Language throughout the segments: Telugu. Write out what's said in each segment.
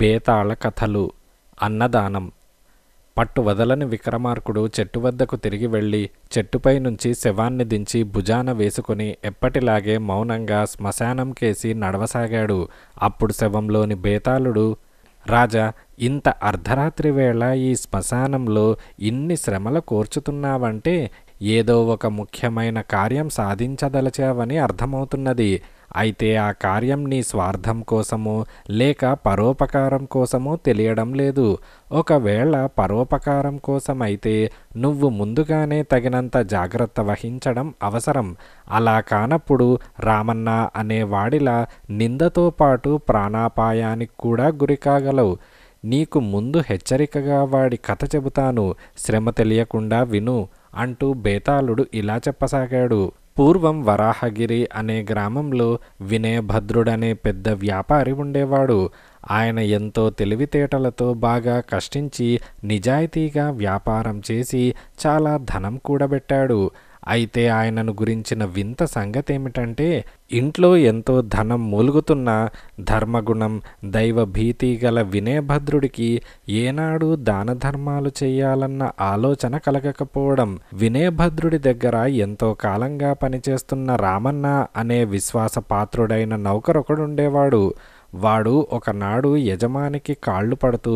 బేతాళ కథలు అన్నదానం పట్టు వదలని విక్రమార్కుడు చెట్టు వద్దకు తిరిగి వెళ్ళి చెట్టుపై నుంచి శవాన్ని దించి భుజాన వేసుకుని ఎప్పటిలాగే మౌనంగా శ్మశానం కేసి నడవసాగాడు అప్పుడు శవంలోని బేతాళుడు రాజా ఇంత అర్ధరాత్రి వేళ ఈ శ్మశానంలో ఇన్ని శ్రమలు కోర్చుతున్నావంటే ఏదో ఒక ముఖ్యమైన కార్యం సాధించదలచావని అర్థమవుతున్నది అయితే ఆ కార్యం నీ స్వార్థం కోసమో లేక పరోపకారం కోసమో తెలియడం లేదు ఒకవేళ పరోపకారం కోసమైతే నువ్వు ముందుగానే తగినంత జాగ్రత్త వహించడం అవసరం అలా కానప్పుడు రామన్న అనేవాడిలా నిందతో పాటు ప్రాణాపాయానికి కూడా గురికాగలవు నీకు ముందు హెచ్చరికగా వాడి కథ చెబుతాను శ్రమ తెలియకుండా విను అంటూ బేతాళుడు ఇలా చెప్పసాగాడు పూర్వం వరాహగిరి అనే గ్రామంలో వినయభద్రుడనే పెద్ద వ్యాపారి ఉండేవాడు ఆయన ఎంతో తెలివితేటలతో బాగా కష్టించి నిజాయితీగా వ్యాపారం చేసి చాలా ధనం కూడబెట్టాడు అయితే ఆయనను గురించిన వింత సంగతి ఏమిటంటే ఇంట్లో ఎంతో ధనం మూలుగుతున్న ధర్మగుణం దైవభీతి గల వినయభద్రుడికి ఏనాడు దాన ధర్మాలు చేయాలన్న ఆలోచన కలగకపోవడం వినయభద్రుడి దగ్గర ఎంతో కాలంగా పనిచేస్తున్న రామన్న అనే విశ్వాస పాత్రుడైన నౌకరొకడుండేవాడు వాడు ఒకనాడు యజమానికి కాళ్ళు పడుతూ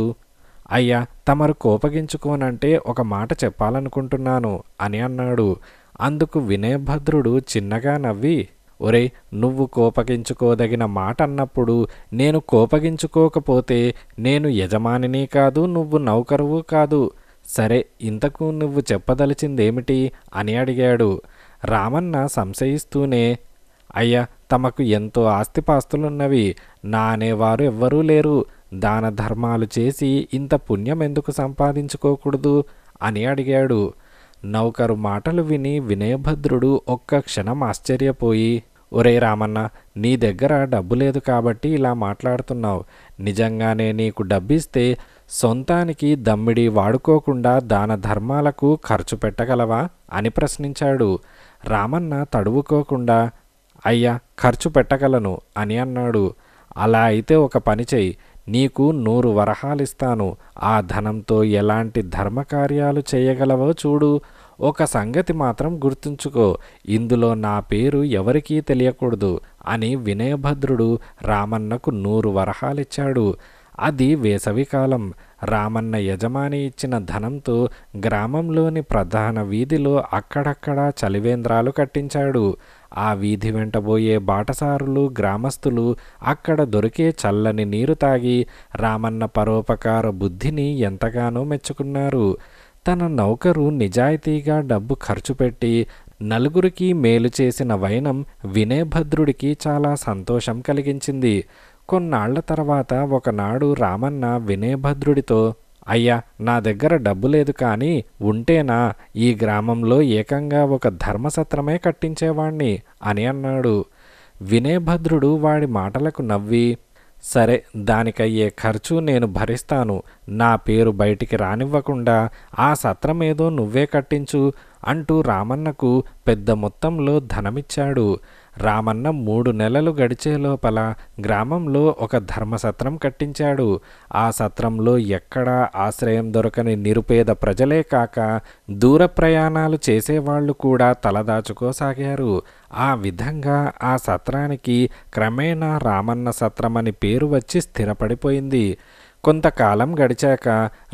అయ్యా తమరు కోపగించుకోనంటే ఒక మాట చెప్పాలనుకుంటున్నాను అని అన్నాడు అందుకు వినయభద్రుడు చిన్నగా నవ్వి ఒరే నువ్వు కోపగించుకోదగిన మాట అన్నప్పుడు నేను కోపగించుకోకపోతే నేను యజమానిని కాదు నువ్వు నౌకరువు కాదు సరే ఇంతకు నువ్వు చెప్పదలిచిందేమిటి అని అడిగాడు రామన్న సంశయిస్తూనే అయ్యా తమకు ఎంతో ఆస్తిపాస్తులున్నవి నా అనేవారు ఎవ్వరూ లేరు దాన ధర్మాలు చేసి ఇంత పుణ్యం ఎందుకు సంపాదించుకోకూడదు అని అడిగాడు నౌకరు మాటలు విని వినయభద్రుడు ఒక్క క్షణం ఆశ్చర్యపోయి ఒరే రామన్న నీ దగ్గర డబ్బు లేదు కాబట్టి ఇలా మాట్లాడుతున్నావు నిజంగానే నీకు డబ్బిస్తే సొంతానికి దమ్మిడి వాడుకోకుండా దాన ధర్మాలకు ఖర్చు పెట్టగలవా అని ప్రశ్నించాడు రామన్న తడువుకోకుండా అయ్యా ఖర్చు పెట్టగలను అని అన్నాడు అలా అయితే ఒక పని చెయ్యి నీకు నూరు వరహాలిస్తాను ఆ ధనంతో ఎలాంటి ధర్మకార్యాలు చేయగలవో చూడు ఒక సంగతి మాత్రం గుర్తుంచుకో ఇందులో నా పేరు ఎవరికీ తెలియకూడదు అని వినయభద్రుడు రామన్నకు నూరు వరహాలిచ్చాడు అది వేసవికాలం రామన్న యజమాని ఇచ్చిన ధనంతో గ్రామంలోని ప్రధాన వీధిలో అక్కడక్కడా చలివేంద్రాలు కట్టించాడు ఆ వీధి వెంటబోయే బాటసారులు గ్రామస్తులు అక్కడ దొరికే చల్లని నీరు తాగి రామన్న పరోపకార బుద్ధిని ఎంతగానో మెచ్చుకున్నారు తన నౌకరు నిజాయితీగా డబ్బు ఖర్చు పెట్టి నలుగురికి మేలు చేసిన వైనం వినయభద్రుడికి చాలా సంతోషం కలిగించింది కొన్నాళ్ల తర్వాత ఒకనాడు రామన్న వినయభద్రుడితో అయ్యా నా దగ్గర డబ్బు లేదు కానీ ఉంటేనా ఈ గ్రామంలో ఏకంగా ఒక ధర్మసత్రమే కట్టించేవాణ్ణి అని అన్నాడు వినయభద్రుడు వాడి మాటలకు నవ్వి సరే దానికయ్యే ఖర్చు నేను భరిస్తాను నా పేరు బయటికి రానివ్వకుండా ఆ సత్రమేదో నువ్వే కట్టించు అంటూ రామన్నకు పెద్ద మొత్తంలో ధనమిచ్చాడు రామన్న మూడు నెలలు గడిచే లోపల గ్రామంలో ఒక ధర్మసత్రం కట్టించాడు ఆ సత్రంలో ఎక్కడా ఆశ్రయం దొరకని నిరుపేద ప్రజలే కాక దూర ప్రయాణాలు చేసేవాళ్ళు కూడా తలదాచుకోసాగారు ఆ విధంగా ఆ సత్రానికి క్రమేణా రామన్న సత్రం అని పేరు వచ్చి స్థిరపడిపోయింది కొంతకాలం గడిచాక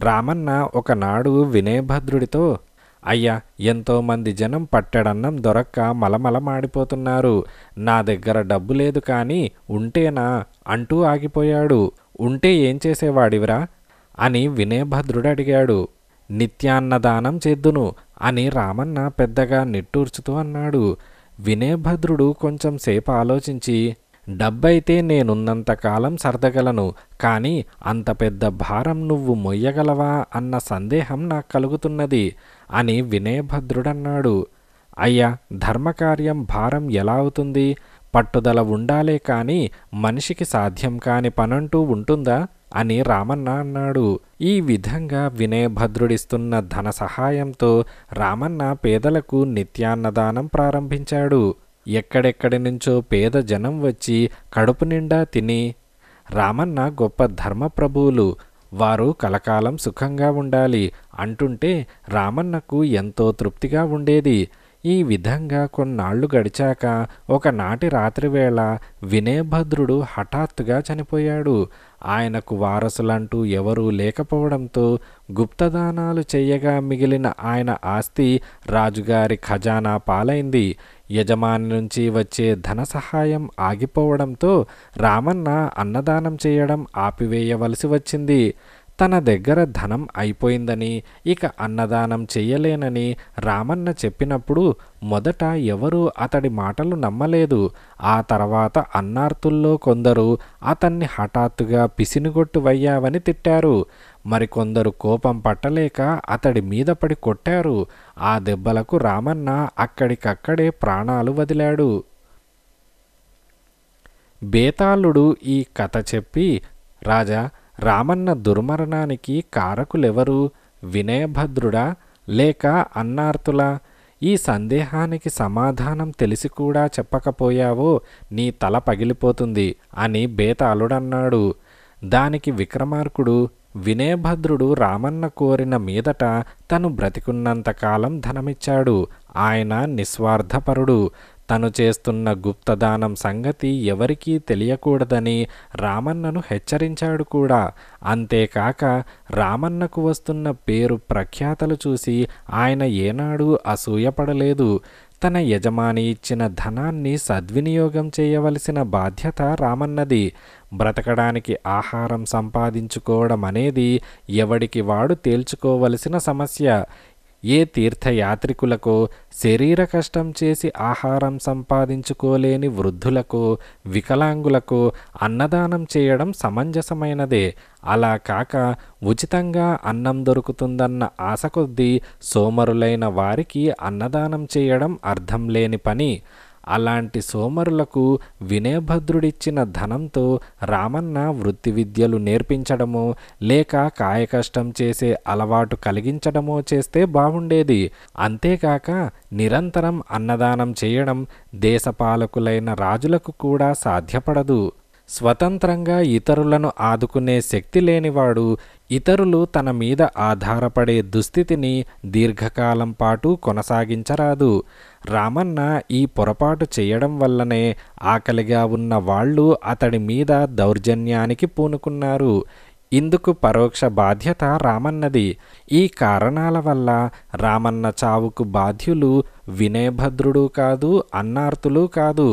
రామన్న ఒకనాడు వినయభద్రుడితో అయ్యా ఎంతోమంది జనం పట్టెడన్నం దొరక్క మలమలమాడిపోతున్నారు నా దగ్గర డబ్బు లేదు కానీ ఉంటేనా అంటూ ఆగిపోయాడు ఉంటే ఏం చేసేవాడివిరా అని వినయభద్రుడు అడిగాడు నిత్యాన్నదానం చేద్దును అని రామన్న పెద్దగా నిట్టూర్చుతూ అన్నాడు వినయభద్రుడు కొంచెం సేపు ఆలోచించి డబ్బైతే నేనున్నంతకాలం సర్దగలను కానీ అంత పెద్ద భారం నువ్వు మొయ్యగలవా అన్న సందేహం నాకు కలుగుతున్నది అని వినయభద్రుడన్నాడు అయ్యా ధర్మకార్యం భారం ఎలా అవుతుంది పట్టుదల ఉండాలే కాని మనిషికి సాధ్యం కాని పనంటూ ఉంటుందా అని రామన్న అన్నాడు ఈ విధంగా వినయభద్రుడిస్తున్న ధన సహాయంతో రామన్న పేదలకు నిత్యాన్నదానం ప్రారంభించాడు ఎక్కడెక్కడి నుంచో పేద జనం వచ్చి కడుపు నిండా తిని రామన్న గొప్ప ధర్మప్రభువులు వారు కలకాలం సుఖంగా ఉండాలి అంటుంటే రామన్నకు ఎంతో తృప్తిగా ఉండేది ఈ విధంగా కొన్నాళ్ళు గడిచాక ఒకనాటి రాత్రివేళ వినయభద్రుడు హఠాత్తుగా చనిపోయాడు ఆయనకు వారసులంటూ ఎవరూ లేకపోవడంతో గుప్తదానాలు చేయగా మిగిలిన ఆయన ఆస్తి రాజుగారి ఖజానా పాలైంది యజమాని నుంచి వచ్చే ధన సహాయం ఆగిపోవడంతో రామన్న అన్నదానం చేయడం ఆపివేయవలసి వచ్చింది తన దగ్గర ధనం అయిపోయిందని ఇక అన్నదానం చెయ్యలేనని రామన్న చెప్పినప్పుడు మొదట ఎవరూ అతడి మాటలు నమ్మలేదు ఆ తర్వాత అన్నార్తుల్లో కొందరు అతన్ని హఠాత్తుగా పిసినిగొట్టువయ్యావని తిట్టారు మరికొందరు కోపం పట్టలేక అతడి మీద పడి కొట్టారు ఆ దెబ్బలకు రామన్న అక్కడికక్కడే ప్రాణాలు వదిలాడు బేతాళుడు ఈ కథ చెప్పి రాజా రామన్న దుర్మరణానికి కారకులెవరు వినయభద్రుడా లేక అన్నార్తులా ఈ సందేహానికి సమాధానం తెలిసి కూడా చెప్పకపోయావో నీ తల పగిలిపోతుంది అని బేతాళుడన్నాడు దానికి విక్రమార్కుడు వినయభద్రుడు రామన్న కోరిన మీదట తను బ్రతికున్నంతకాలం ధనమిచ్చాడు ఆయన నిస్వార్థపరుడు తను చేస్తున్న గుప్తదానం సంగతి ఎవరికీ తెలియకూడదని రామన్నను హెచ్చరించాడు కూడా అంతేకాక రామన్నకు వస్తున్న పేరు ప్రఖ్యాతలు చూసి ఆయన ఏనాడూ అసూయపడలేదు తన యజమాని ఇచ్చిన ధనాన్ని సద్వినియోగం చేయవలసిన బాధ్యత రామన్నది బ్రతకడానికి ఆహారం సంపాదించుకోవడం అనేది ఎవడికి వాడు తేల్చుకోవలసిన సమస్య ఏ తీర్థయాత్రికులకు శరీర కష్టం చేసి ఆహారం సంపాదించుకోలేని వృద్ధులకు వికలాంగులకు అన్నదానం చేయడం సమంజసమైనదే అలా కాక ఉచితంగా అన్నం దొరుకుతుందన్న ఆశ కొద్దీ సోమరులైన వారికి అన్నదానం చేయడం అర్థం లేని పని అలాంటి సోమరులకు వినయభద్రుడిచ్చిన ధనంతో రామన్న వృత్తి విద్యలు నేర్పించడమో లేక కాయకష్టం చేసే అలవాటు కలిగించడమో చేస్తే బాగుండేది అంతేకాక నిరంతరం అన్నదానం చేయడం దేశపాలకులైన రాజులకు కూడా సాధ్యపడదు స్వతంత్రంగా ఇతరులను ఆదుకునే శక్తి లేనివాడు ఇతరులు తన మీద ఆధారపడే దుస్థితిని దీర్ఘకాలం పాటు కొనసాగించరాదు రామన్న ఈ పొరపాటు చేయడం వల్లనే ఆకలిగా ఉన్న వాళ్ళు అతడి మీద దౌర్జన్యానికి పూనుకున్నారు ఇందుకు పరోక్ష బాధ్యత రామన్నది ఈ కారణాల వల్ల రామన్న చావుకు బాధ్యులు వినయభద్రుడు కాదు అన్నార్తులు కాదు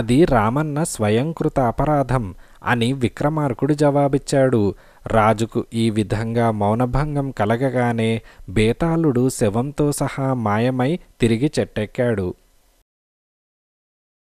అది రామన్న స్వయంకృత అపరాధం అని విక్రమార్కుడు జవాబిచ్చాడు రాజుకు ఈ విధంగా మౌనభంగం కలగగానే బేతాళుడు శవంతో సహా మాయమై తిరిగి చెట్టెక్కాడు